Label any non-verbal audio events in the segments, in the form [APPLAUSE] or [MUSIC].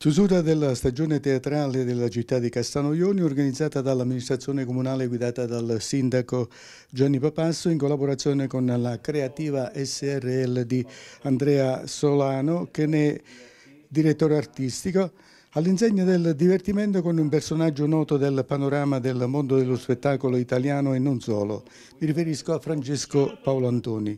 Chiusura della stagione teatrale della città di Castano Ioni organizzata dall'amministrazione comunale guidata dal sindaco Gianni Papasso in collaborazione con la creativa SRL di Andrea Solano che ne è direttore artistico all'insegna del divertimento con un personaggio noto del panorama del mondo dello spettacolo italiano e non solo. Mi riferisco a Francesco Paolo Antoni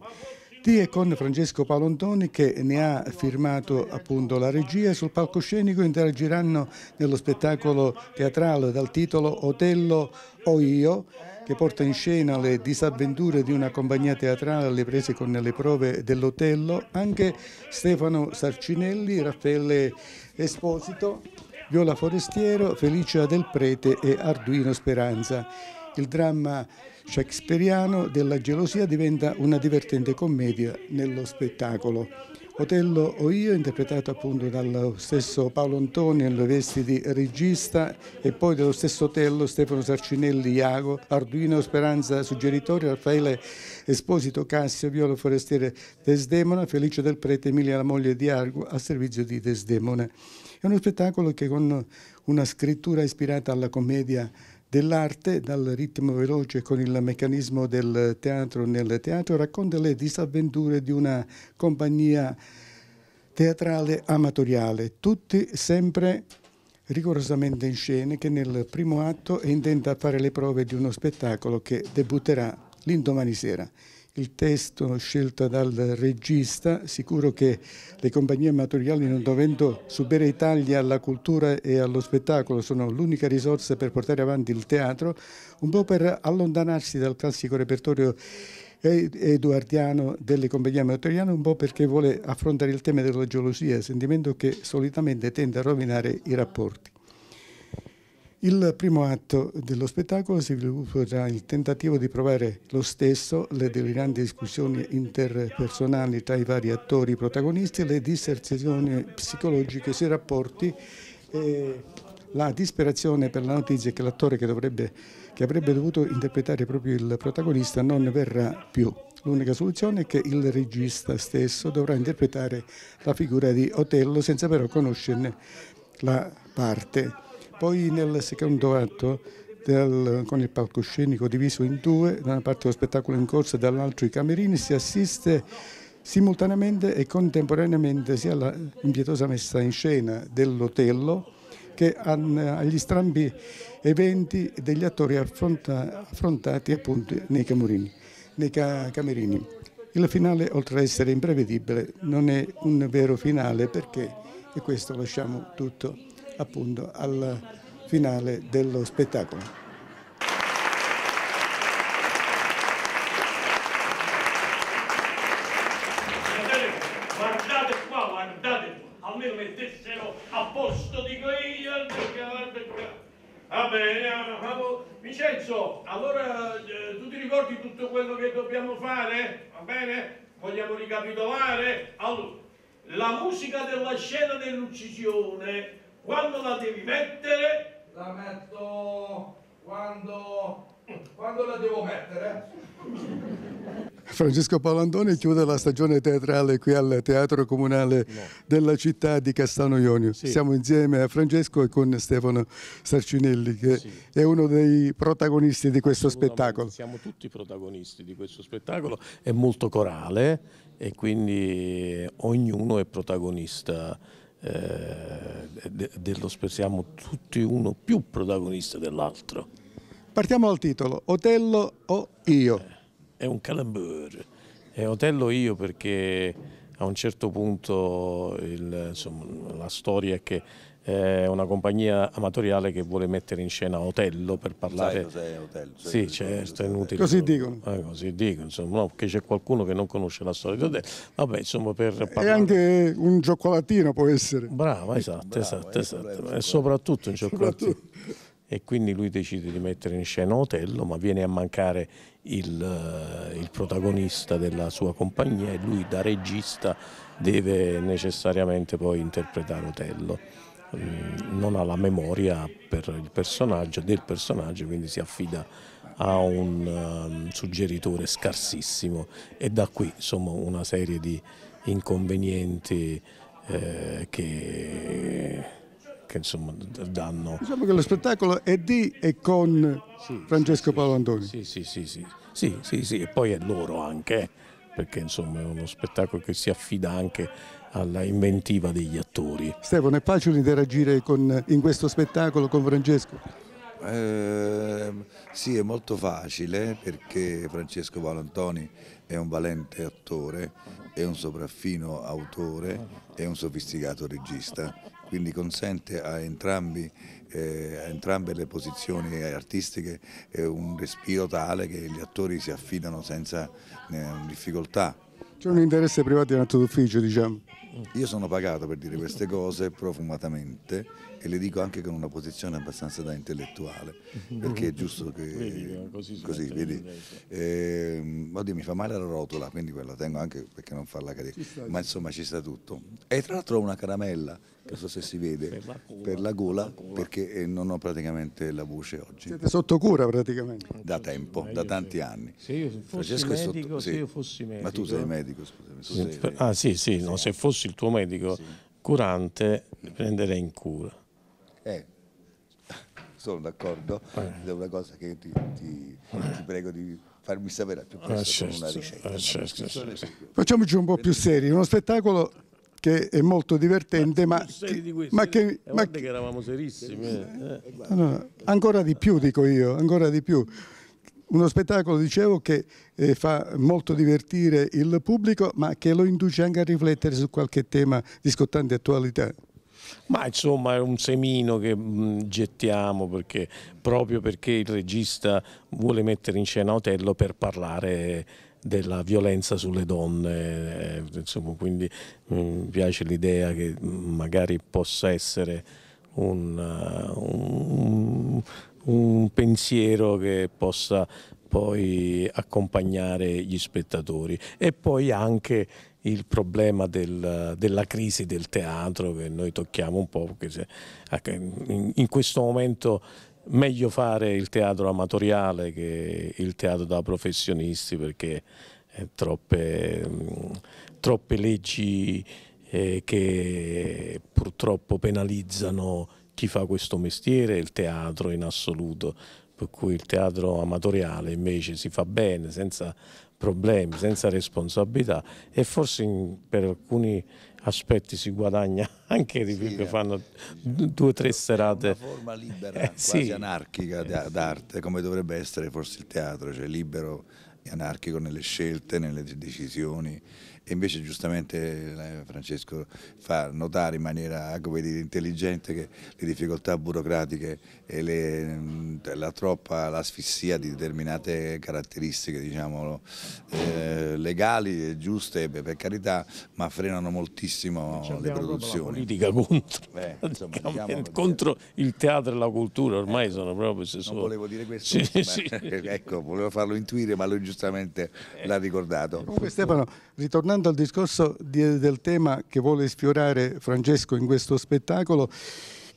di e con Francesco Palontoni che ne ha firmato appunto la regia. Sul palcoscenico interagiranno nello spettacolo teatrale dal titolo Otello o io che porta in scena le disavventure di una compagnia teatrale alle prese con le prove dell'Otello, anche Stefano Sarcinelli, Raffaele Esposito, Viola Forestiero, Felicia Del Prete e Arduino Speranza. Il dramma shakespeariano della gelosia diventa una divertente commedia nello spettacolo. Otello o io, interpretato appunto dallo stesso Paolo Antoni nelle vesti di regista e poi dello stesso Otello, Stefano Sarcinelli, Iago, Arduino Speranza Suggeritorio, Raffaele Esposito Cassio, Violo Forestiere Desdemona, Felice del Prete, Emilia la moglie di Argo, a servizio di Desdemona. È uno spettacolo che con una scrittura ispirata alla commedia dell'arte, dal ritmo veloce con il meccanismo del teatro nel teatro, racconta le disavventure di una compagnia teatrale amatoriale, tutti sempre rigorosamente in scena che nel primo atto intenta fare le prove di uno spettacolo che debutterà l'indomani sera il testo scelto dal regista, sicuro che le compagnie amatoriali non dovendo subire i tagli alla cultura e allo spettacolo sono l'unica risorsa per portare avanti il teatro, un po' per allontanarsi dal classico repertorio eduardiano delle compagnie amatoriali, un po' perché vuole affrontare il tema della gelosia, sentimento che solitamente tende a rovinare i rapporti. Il primo atto dello spettacolo si svilupperà il tentativo di provare lo stesso, le deliranti discussioni interpersonali tra i vari attori protagonisti, le disserzioni psicologiche sui rapporti e la disperazione per la notizia che l'attore che, che avrebbe dovuto interpretare proprio il protagonista non verrà più. L'unica soluzione è che il regista stesso dovrà interpretare la figura di Otello senza però conoscerne la parte. Poi nel secondo atto, del, con il palcoscenico diviso in due, da una parte lo spettacolo in corso e dall'altra i camerini, si assiste simultaneamente e contemporaneamente sia alla impietosa messa in scena dell'Otello che agli strambi eventi degli attori affronta, affrontati appunto nei, camurini, nei ca camerini. Il finale, oltre ad essere imprevedibile, non è un vero finale perché, e questo lasciamo tutto appunto al finale dello spettacolo. Guardate qua, guardate qua, almeno mettessero a posto, dico io, guardate qua. Va bene, ah, bravo. Vincenzo, allora eh, tu ti ricordi tutto quello che dobbiamo fare? Va bene? Vogliamo ricapitolare? Allora, la musica della scena dell'uccisione quando la devi mettere? La metto quando... Quando la devo mettere? Francesco Palandone chiude la stagione teatrale qui al Teatro Comunale no. della città di Castano Ionio. Sì. Siamo insieme a Francesco e con Stefano Sarcinelli che sì. è uno dei protagonisti di questo spettacolo. Siamo tutti protagonisti di questo spettacolo, è molto corale e quindi ognuno è protagonista eh, de dello Spezia tutti uno più protagonista dell'altro. Partiamo dal titolo, Otello o Io? Eh, è un calambur, è Otello Io perché a un certo punto il, insomma, la storia è che eh, una compagnia amatoriale che vuole mettere in scena Otello per parlare. Sai Otello? Sai sì, certo, è inutile. Così dicono. Eh, così dicono, insomma, no, che c'è qualcuno che non conosce la storia di Otello. Vabbè, insomma, per parlare. E anche un cioccolatino può essere. Brava, eh, esatto, Bravo, esatto, eh, esatto. E soprattutto un cioccolatino. Soprattutto e quindi lui decide di mettere in scena Otello, ma viene a mancare il, il, protagonista della sua compagnia e lui da regista deve necessariamente poi interpretare Otello. Mm, non ha la memoria per il personaggio, del personaggio, quindi si affida a un um, suggeritore scarsissimo e da qui insomma, una serie di inconvenienti eh, che, che insomma, danno... Diciamo che lo spettacolo è di e con sì, Francesco sì, Paolo Antoni. Sì, sì sì sì, sì, sì, e poi è loro anche, eh, perché insomma, è uno spettacolo che si affida anche alla inventiva degli attori. Stefano, è facile interagire con, in questo spettacolo con Francesco? Eh, sì, è molto facile perché Francesco Valentoni è un valente attore, è un sopraffino autore, e un sofisticato regista, quindi consente a, entrambi, eh, a entrambe le posizioni artistiche eh, un respiro tale che gli attori si affidano senza eh, difficoltà. C'è un interesse privato in atto d'ufficio, diciamo? Io sono pagato per dire queste cose profumatamente e le dico anche con una posizione abbastanza da intellettuale, perché è giusto che... Vedi, così, così vedi. Eh, oddio, mi fa male la rotola, quindi la tengo anche perché non farla cadere, ma insomma ci sta tutto. E tra l'altro ho una caramella non so se si vede, per la gola, per la gola, per la perché eh, non ho praticamente la voce oggi. Siete sotto cura praticamente? Da tempo, da tanti anni. Se io fossi Francesco medico, sotto... se io fossi medico... Ma tu sei medico, scusami. Se sei... Ah sì, sì, no, se fossi il tuo medico sì. curante, prenderei in cura. Eh, [LAUGHS] sono d'accordo, eh. è una cosa che ti, ti, eh. ti prego di farmi sapere più presto ah, certo, una ricerca. Ah, certo, certo. Facciamoci un po' più seri, uno spettacolo che è molto divertente, ma, ma, ma che, eh. Eh, ma che eravamo serissimi. Eh. eh. No, ancora di più, dico io, ancora di più. Uno spettacolo, dicevo, che eh, fa molto divertire il pubblico, ma che lo induce anche a riflettere su qualche tema di scottante attualità. Ma insomma è un semino che mh, mm, gettiamo perché, proprio perché il regista vuole mettere in scena Otello per parlare della violenza sulle donne, eh, insomma, quindi mm, mi piace l'idea che mm, magari possa essere un, eh, un, un pensiero che possa poi accompagnare gli spettatori e poi anche il problema del, della crisi del teatro che noi tocchiamo un po' perché se, in, in questo momento meglio fare il teatro amatoriale che il teatro da professionisti perché troppe, mm, troppe leggi eh, che purtroppo penalizzano chi fa questo mestiere, il teatro in assoluto, per cui il teatro amatoriale invece si fa bene, senza problemi, senza responsabilità e forse per alcuni aspetti si guadagna [LAUGHS] anche di più sì, che eh. fanno due o tre serate. Una forma libera, eh, quasi sì. anarchica eh, d'arte, come dovrebbe essere forse il teatro, cioè libero e anarchico nelle scelte, nelle decisioni. E invece giustamente eh, Francesco fa notare in maniera dire, intelligente che le difficoltà burocratiche e le, la troppa l'asfissia di determinate caratteristiche diciamo, eh, legali e giuste per carità ma frenano moltissimo eh, le produzioni. La politica contro, Beh, insomma, diciamo, contro il teatro e la cultura ormai eh, sono proprio se sono... Non volevo dire questo, sì, ma, sì. [LAUGHS] ecco volevo farlo intuire ma lui giustamente eh. l'ha ricordato. Comunque Stefano, ritornando Tornando al discorso di, del tema che vuole sfiorare Francesco in questo spettacolo,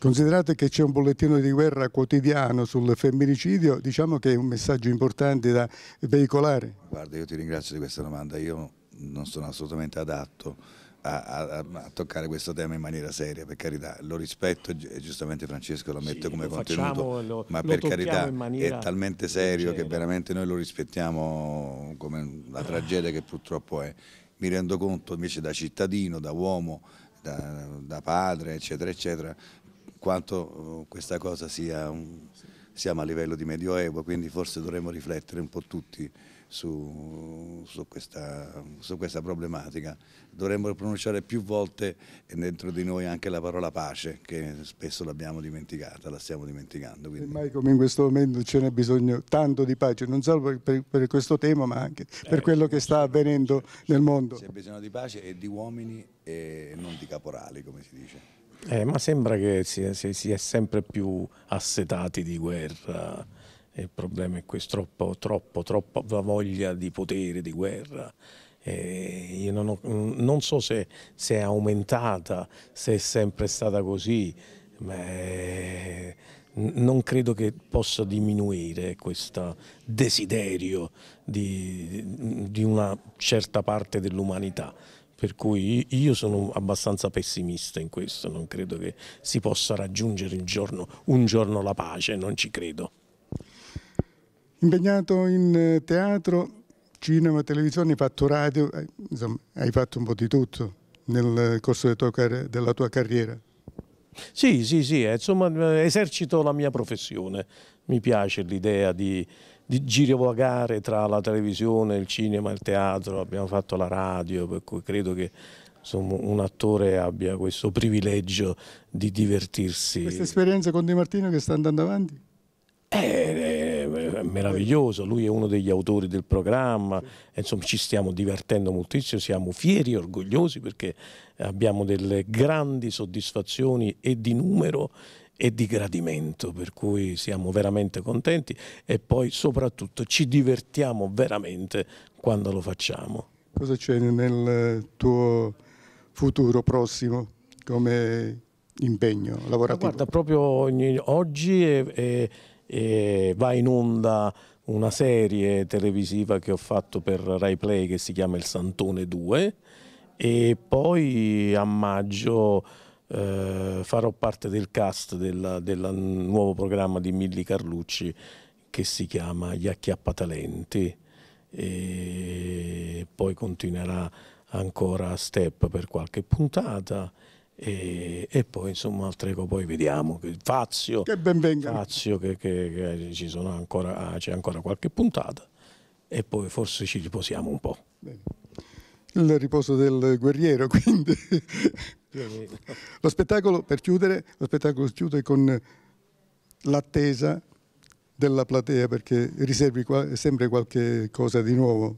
Considerate che c'è un bollettino di guerra quotidiano sul femminicidio, diciamo che è un messaggio importante da veicolare. Guarda, io ti ringrazio di questa domanda, io non sono assolutamente adatto a, a, a toccare questo tema in maniera seria, per carità, lo rispetto e giustamente Francesco lo mette sì, come lo contenuto, facciamo, lo, ma lo per carità è talmente serio leggera. che veramente noi lo rispettiamo come la tragedia che purtroppo è mi rendo conto invece da cittadino, da uomo, da, da padre, eccetera, eccetera, quanto uh, questa cosa sia, un, siamo a livello di medioevo, quindi forse dovremmo riflettere un po' tutti su, su, questa, su, questa, problematica. Dovremmo pronunciare più volte dentro di noi anche la parola pace, che spesso l'abbiamo dimenticata, la stiamo dimenticando. Quindi. Mai come in questo momento ce n'è bisogno tanto di pace, non solo per, per questo tema, ma anche eh, per quello che sta avvenendo nel mondo. C'è bisogno di pace e di uomini e non di caporali, come si dice. Eh, ma sembra che si, si, si è sempre più assetati di guerra il problema è questo, troppo, troppo, troppo voglia di potere, di guerra. Eh, io non, ho, non so se, se, è aumentata, se è sempre stata così, ma è, non credo che possa diminuire questo desiderio di, di una certa parte dell'umanità per cui io sono abbastanza pessimista in questo, non credo che si possa raggiungere giorno, un giorno la pace, non ci credo. Impegnato in eh, teatro, cinema, televisione, hai fatto radio, insomma, hai fatto un po' di tutto nel corso della tua carriera. Sì, sì, sì, eh, insomma eh, esercito la mia professione, mi piace l'idea di, di girovagare tra la televisione, il cinema, il teatro, abbiamo fatto la radio, per cui credo che insomma, un attore abbia questo privilegio di divertirsi. Questa esperienza con Di Martino che sta andando avanti? Eh, meraviglioso, lui è uno degli autori del programma, insomma ci stiamo divertendo moltissimo, siamo fieri e orgogliosi perché abbiamo delle grandi soddisfazioni e di numero e di gradimento, per cui siamo veramente contenti e poi soprattutto ci divertiamo veramente quando lo facciamo. Cosa c'è nel tuo futuro prossimo come impegno lavorativo? Guarda, proprio oggi è, è e va in onda una serie televisiva che ho fatto per Rai Play che si chiama Il Santone 2 e poi a maggio eh, farò parte del cast del nuovo programma di Milli Carlucci che si chiama Gli Acchiappatalenti e poi continuerà ancora step per qualche puntata e, e, poi insomma altre cose poi vediamo Fazio, che benvenga Fazio che, che, che ah, c'è ancora, ancora qualche puntata e poi forse ci riposiamo un po' Bene. il riposo del guerriero [LAUGHS] quindi lo spettacolo per chiudere lo spettacolo chiude con l'attesa della platea perché riservi sempre qualche cosa di nuovo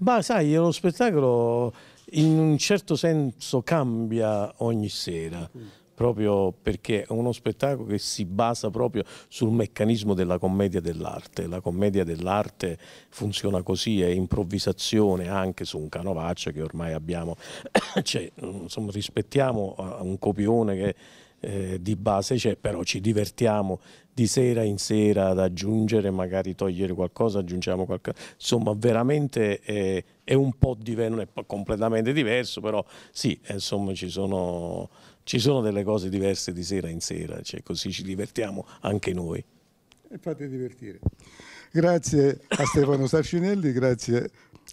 ma sai, lo spettacolo in un certo senso cambia ogni sera mm. proprio perché è uno spettacolo che si basa proprio sul meccanismo della commedia dell'arte. La commedia dell'arte funziona così, è improvvisazione anche su un canovaccio che ormai abbiamo, [COUGHS] cioè, mm, insomma, rispettiamo uh, un copione che eh, di base c'è, però ci divertiamo di sera in sera ad aggiungere, magari togliere qualcosa, aggiungiamo qualcosa, insomma veramente eh, è un po' diverso, non è completamente diverso, però sì, eh, insomma ci sono, ci sono delle cose diverse di sera in sera, cioè, così ci divertiamo anche noi. E fate divertire. Grazie a Stefano Sarcinelli, grazie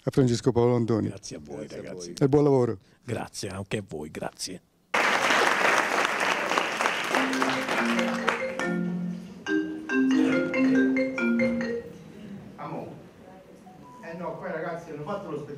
a Francesco Paolo Antoni. Grazie a voi grazie ragazzi. A voi. E buon lavoro. Grazie anche a voi, grazie.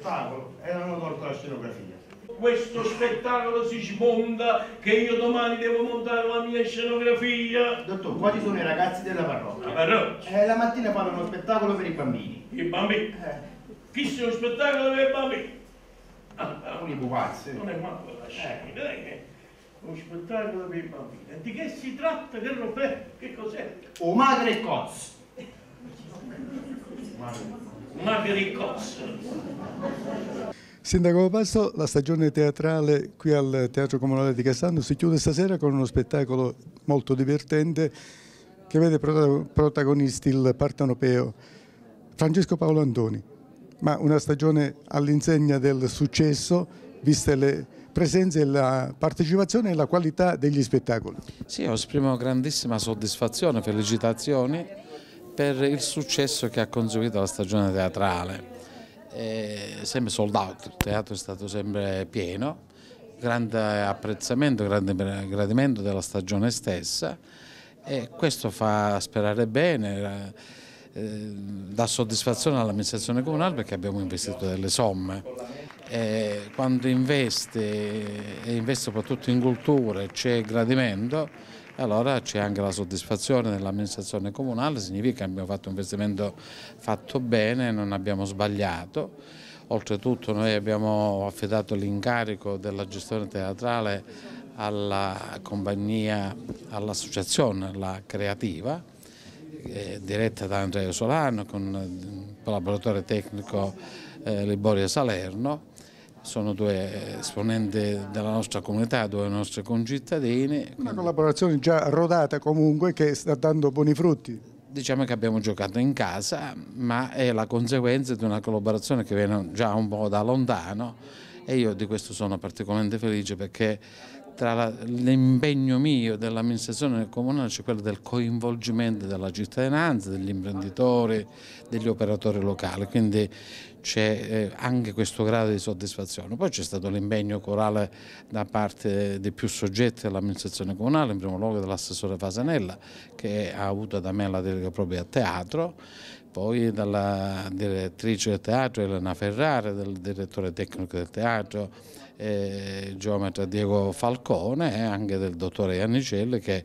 spettacolo e l'hanno tolto la scenografia. Questo spettacolo si smonta che io domani devo montare la mia scenografia. Dottor, quali sono i ragazzi della parrocchia. La parrocchia? Eh, la mattina fanno uno spettacolo per i bambini. I bambini? Eh. Chi uno spettacolo per i bambini? Ah, Alcuni pupazzi. Non è manco la scena, eh. dai uno spettacolo per i bambini. E di che si tratta? Che roba Che cos'è? O madre e cozzo. [LAUGHS] Magricos. Sindaco Basso, la stagione teatrale qui al Teatro Comunale di Cassano si chiude stasera con uno spettacolo molto divertente che vede protagonisti il partanopeo Francesco Paolo Antoni, ma una stagione all'insegna del successo, viste le presenze, la partecipazione e la qualità degli spettacoli. Sì, esprimo grandissima soddisfazione, felicitazioni per il successo che ha conseguito la stagione teatrale. Eh, sempre sold out, il teatro è stato sempre pieno, grande apprezzamento, grande gradimento della stagione stessa e questo fa sperare bene, eh, dà soddisfazione all'amministrazione comunale perché abbiamo investito delle somme. Eh, quando investe, e investe soprattutto in cultura, c'è gradimento, allora c'è anche la soddisfazione dell'amministrazione comunale, significa che abbiamo fatto un investimento fatto bene, non abbiamo sbagliato. Oltretutto noi abbiamo affidato l'incarico della gestione teatrale alla compagnia, all'associazione, la creativa, eh, diretta da Andrea Solano con il collaboratore tecnico eh, Liborio Salerno sono due esponenti della nostra comunità, due nostre concittadine. Una collaborazione già rodata comunque che sta dando buoni frutti. Diciamo che abbiamo giocato in casa, ma è la conseguenza di una collaborazione che viene già un po' da lontano e io di questo sono particolarmente felice perché tra l'impegno mio dell'amministrazione comunale c'è cioè quello del coinvolgimento della cittadinanza, degli imprenditori, degli operatori locali, quindi c'è eh, anche questo grado di soddisfazione. Poi c'è stato l'impegno corale da parte di più soggetti dell'amministrazione comunale, in primo luogo dell'assessore Fasanella che ha avuto da me la delega propria a teatro, poi dalla direttrice del teatro Elena Ferrara, del direttore tecnico del teatro, eh, geometra Diego Falcone e anche del dottore Iannicelli che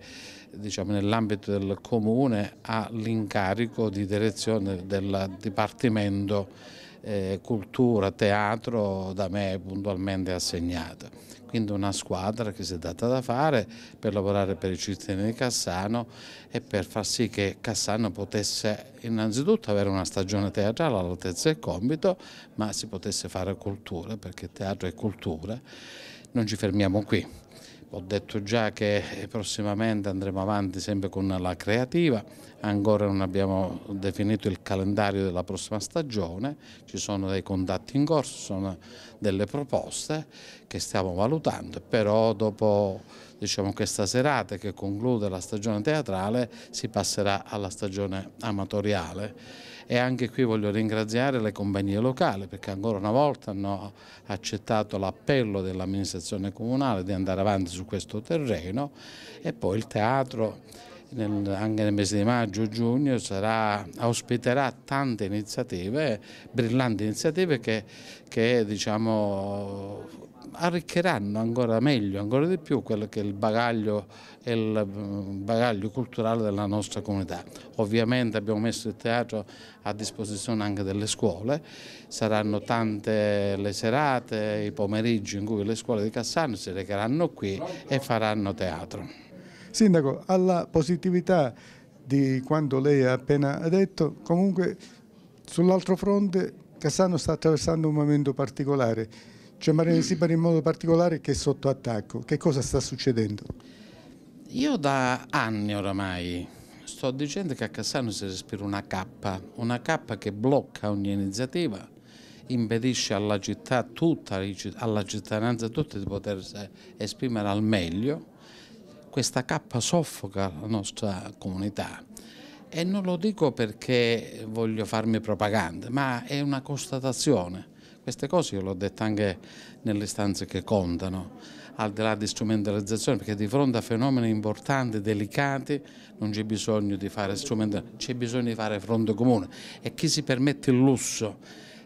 diciamo, nell'ambito del comune ha l'incarico di direzione del Dipartimento eh, cultura, teatro da me puntualmente assegnata. Quindi una squadra che si è data da fare per lavorare per i cittadini di Cassano e per far sì che Cassano potesse innanzitutto avere una stagione teatrale all'altezza del compito, ma si potesse fare cultura, perché teatro è cultura. Non ci fermiamo qui. Ho detto già che prossimamente andremo avanti sempre con la creativa, ancora non abbiamo definito il calendario della prossima stagione, ci sono dei contatti in corso, sono delle proposte che stiamo valutando, però dopo diciamo, questa serata che conclude la stagione teatrale si passerà alla stagione amatoriale e anche qui voglio ringraziare le compagnie locali perché ancora una volta hanno accettato l'appello dell'amministrazione comunale di andare avanti su questo terreno e poi il teatro nel, anche nel mese di maggio giugno sarà, ospiterà tante iniziative, brillanti iniziative che, che diciamo, arriccheranno ancora meglio, ancora di più quello che è il bagaglio, il eh, bagaglio culturale della nostra comunità. Ovviamente abbiamo messo il teatro a disposizione anche delle scuole, saranno tante le serate, i pomeriggi in cui le scuole di Cassano si recheranno qui e faranno teatro. Sindaco, alla positività di quanto lei ha appena detto, comunque sull'altro fronte Cassano sta attraversando un momento particolare c'è cioè, Marina Sibari in modo particolare che è sotto attacco. Che cosa sta succedendo? Io da anni oramai sto dicendo che a Cassano si respira una cappa, una cappa che blocca ogni iniziativa, impedisce alla città tutta, alla cittadinanza tutta di potersi esprimere al meglio. Questa cappa soffoca la nostra comunità e non lo dico perché voglio farmi propaganda, ma è una constatazione queste cose io le ho dette anche nelle stanze che contano, al di là di strumentalizzazione, perché di fronte a fenomeni importanti, delicati, non c'è bisogno di fare strumentalizzazione, c'è bisogno di fare fronte comune. E chi si permette il lusso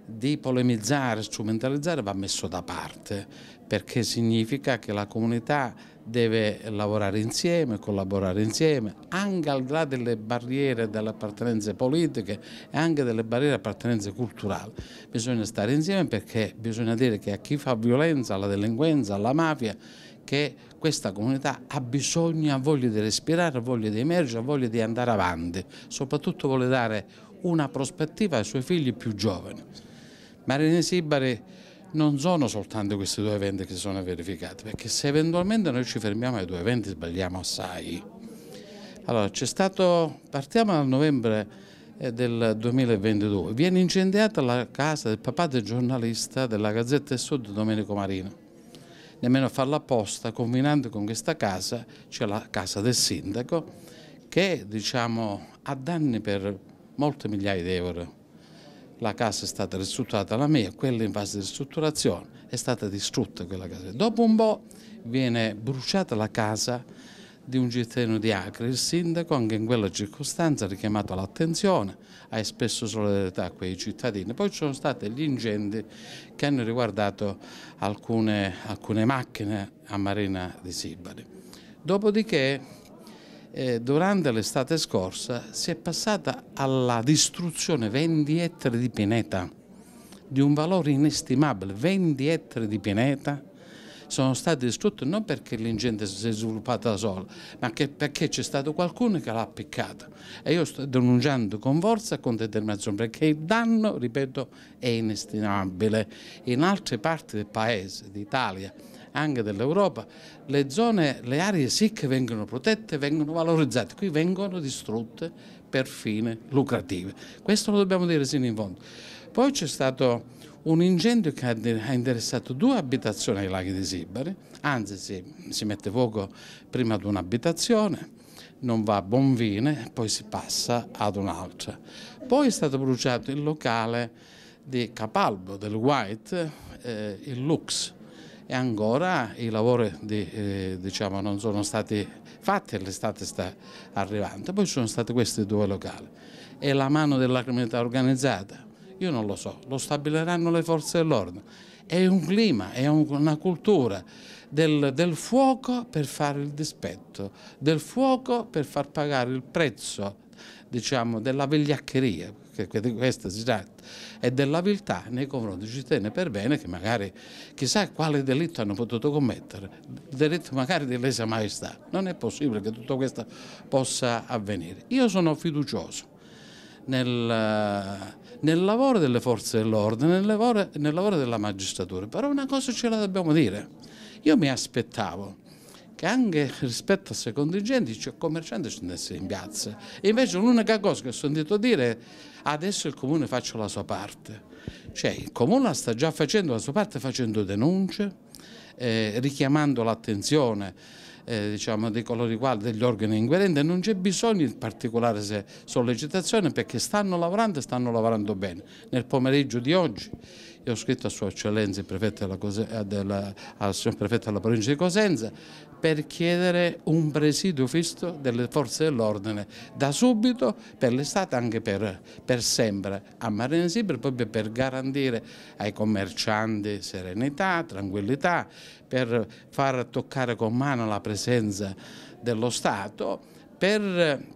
di polemizzare, strumentalizzare va messo da parte perché significa che la comunità deve lavorare insieme, collaborare insieme, anche al di là delle barriere delle appartenenze politiche e anche delle barriere appartenenze culturali. Bisogna stare insieme perché bisogna dire che a chi fa violenza, alla delinquenza, alla mafia, che questa comunità ha bisogno, ha voglia di respirare, ha voglia di emergere, ha voglia di andare avanti, soprattutto vuole dare una prospettiva ai suoi figli più giovani. Ma Renesi Ibari non sono soltanto questi due eventi che si sono verificati, perché se eventualmente noi ci fermiamo ai due eventi sbagliamo assai. Allora, c'è stato, partiamo dal novembre eh, del 2022, viene incendiata la casa del papà del giornalista della Gazzetta del Sud Domenico Marino. Nemmeno a farla apposta, combinando con questa casa, c'è cioè la casa del sindaco, che diciamo, ha danni per molte migliaia di euro la casa è stata ristrutturata, la mia, quella in fase di ristrutturazione, è stata distrutta quella casa. Dopo un po' viene bruciata la casa di un cittadino di Acre. Il sindaco anche in quella circostanza ha richiamato l'attenzione, ha espresso solidarietà a quei cittadini. Poi ci sono stati gli incendi che hanno riguardato alcune, alcune macchine a Marina di Sibari. Dopodiché eh, durante l'estate scorsa si è passata alla distruzione 20 ettari di pianeta, di un valore inestimabile, 20 ettari di pianeta sono state distrutte non perché l'incendio si è sviluppato da sola, ma perché c'è stato qualcuno che l'ha appiccato. E io sto denunciando con forza e con determinazione, perché il danno, ripeto, è inestimabile. In altre parti del paese, d'Italia, anche dell'Europa, le zone, le aree SIC vengono protette, vengono valorizzate, qui vengono distrutte per fine lucrative. Questo lo dobbiamo dire sino in fondo. Poi c'è stato un incendio che ha interessato due abitazioni ai laghi di Sibari, anzi si, si mette fuoco prima ad un'abitazione, non va a buon fine, poi si passa ad un'altra. Poi è stato bruciato il locale di Capalbo, del White, eh, il Lux, e ancora i lavori di, eh, diciamo, non sono stati fatti, l'estate sta arrivando. Poi sono stati questi due locali. E la mano della criminalità organizzata? Io non lo so, lo stabiliranno le forze dell'ordine. È un clima, è una cultura del, del fuoco per fare il dispetto, del fuoco per far pagare il prezzo diciamo, della vegliaccheria, che di questo si tratta, e della viltà nei confronti di cittadini per bene che magari chissà quale delitto hanno potuto commettere, delitto magari di lesa maestà. Non è possibile che tutto questo possa avvenire. Io sono fiducioso nel, nel lavoro delle forze dell'ordine, nel nel lavoro della magistratura, però una cosa ce la dobbiamo dire. Io mi aspettavo che anche rispetto a questi contingenti cioè, commercianti scendessero in piazza. E invece l'unica cosa che ho sentito dire è adesso il comune faccia la sua parte. Cioè il comune sta già facendo la sua parte facendo denunce, eh, richiamando l'attenzione eh, diciamo, di coloro i degli organi inquirenti, non c'è bisogno di particolare sollecitazione perché stanno lavorando e stanno lavorando bene. Nel pomeriggio di oggi e ho scritto a Sua Eccellenza, il prefetto della, eh, della, al signor prefetto della provincia di Cosenza, per chiedere un presidio fisto delle forze dell'ordine da subito per l'estate anche per, per sempre a Marina Sibra proprio per garantire ai commercianti serenità, tranquillità, per far toccare con mano la presenza dello Stato, per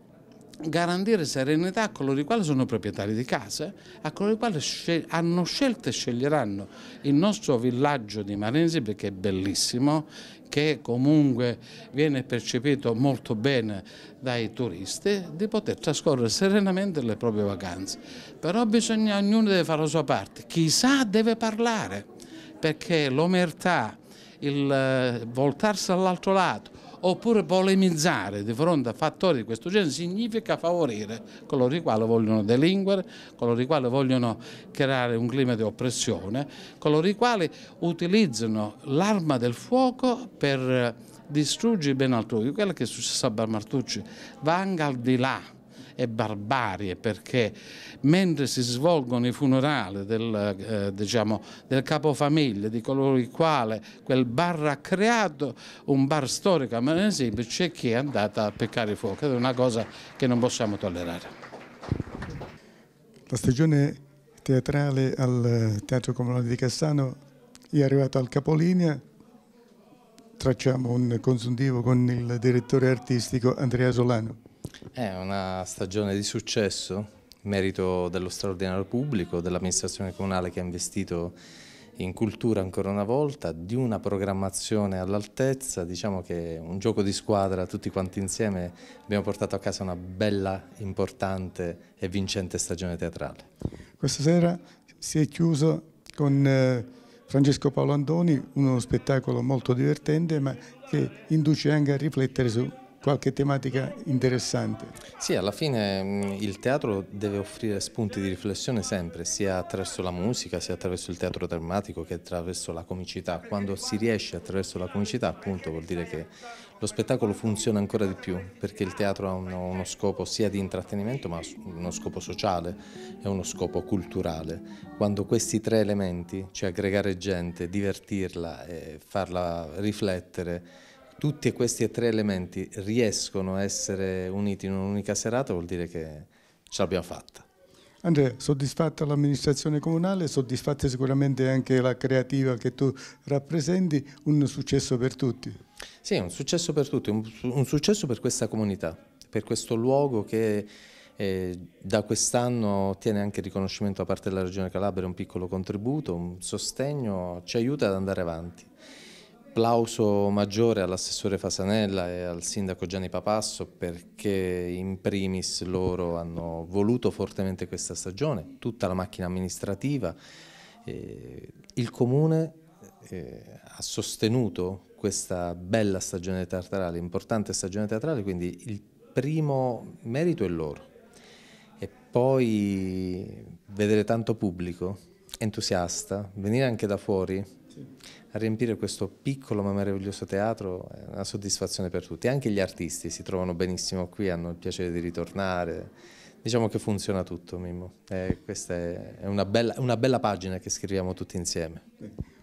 garantire serenità a coloro i quali sono proprietari di case, a coloro i quali scel hanno scelto e sceglieranno il nostro villaggio di Marenzi perché è bellissimo, che comunque viene percepito molto bene dai turisti, di poter trascorrere serenamente le proprie vacanze. Però bisogna, ognuno deve fare la sua parte, chissà deve parlare, perché l'omertà, il eh, voltarsi all'altro lato, oppure polemizzare di fronte a fattori di questo genere significa favorire coloro i quali vogliono delinquere, coloro i quali vogliono creare un clima di oppressione, coloro i quali utilizzano l'arma del fuoco per distruggere ben altrui. Quello che è successo a Barmartucci va anche al di là e barbarie perché mentre si svolgono i funerali del, eh, diciamo, del capofamiglia di coloro i quali quel bar ha creato un bar storico a Manesib c'è chi è andata a peccare fuoco ed è una cosa che non possiamo tollerare. La stagione teatrale al Teatro Comunale di Cassano è arrivata al capolinea tracciamo un consuntivo con il direttore artistico Andrea Solano. È una stagione di successo merito dello straordinario pubblico, dell'amministrazione comunale che ha investito in cultura ancora una volta, di una programmazione all'altezza, diciamo che un gioco di squadra tutti quanti insieme abbiamo portato a casa una bella, importante e vincente stagione teatrale. Questa sera si è chiuso con eh, Francesco Paolo Andoni, uno spettacolo molto divertente ma che induce anche a riflettere su qualche tematica interessante. Sì, alla fine mm, il teatro deve offrire spunti di riflessione sempre, sia attraverso la musica, sia attraverso il teatro drammatico che attraverso la comicità. Quando si riesce attraverso la comicità, appunto, vuol dire che lo spettacolo funziona ancora di più, perché il teatro ha uno, uno scopo sia di intrattenimento, ma uno scopo sociale e uno scopo culturale. Quando questi tre elementi, cioè aggregare gente, divertirla e farla riflettere, tutti questi tre elementi riescono a essere uniti in un'unica serata vuol dire che ce l'abbiamo fatta. Andrea, soddisfatta l'amministrazione comunale, soddisfatta sicuramente anche la creativa che tu rappresenti, un successo per tutti. Sì, un successo per tutti, un, successo per questa comunità, per questo luogo che eh, da quest'anno ottiene anche riconoscimento da parte della Regione Calabria, un piccolo contributo, un sostegno, ci aiuta ad andare avanti. Applauso maggiore all'assessore Fasanella e al sindaco Gianni Papasso perché in primis loro hanno voluto fortemente questa stagione, tutta la macchina amministrativa. il comune eh, ha sostenuto questa bella stagione teatrale, importante stagione teatrale, quindi il primo merito è loro. E poi vedere tanto pubblico, entusiasta, venire anche da fuori a riempire questo piccolo ma meraviglioso teatro è una soddisfazione per tutti. Anche gli artisti si trovano benissimo qui, hanno il piacere di ritornare. Diciamo che funziona tutto, Mimmo. Eh, questa è una bella, una bella pagina che scriviamo tutti insieme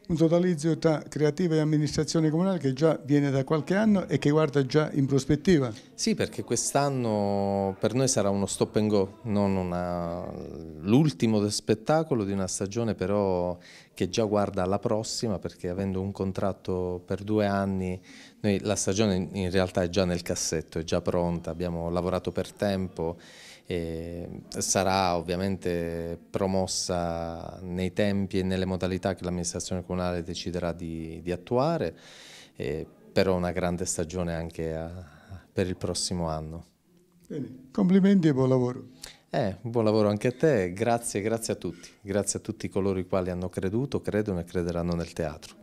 un totalizio tra creativa e amministrazione comunale che già viene da qualche anno e che guarda già in prospettiva. Sì, perché quest'anno per noi sarà uno stop and go, non l'ultimo spettacolo di una stagione però che già guarda alla prossima perché avendo un contratto per due anni, noi, la stagione in realtà è già nel cassetto, è già pronta, abbiamo lavorato per tempo e sarà ovviamente promossa nei tempi e nelle modalità che l'amministrazione comunale deciderà di, di attuare, e però una grande stagione anche a, per il prossimo anno. Bene, complimenti e buon lavoro. Eh, buon lavoro anche a te, grazie, grazie a tutti, grazie a tutti coloro i quali hanno creduto, credono e crederanno nel teatro.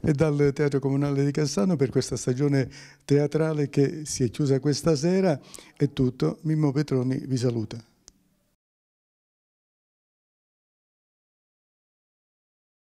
E dal Teatro Comunale di Cassano per questa stagione teatrale che si è chiusa questa sera è tutto. Mimmo Petroni vi saluta.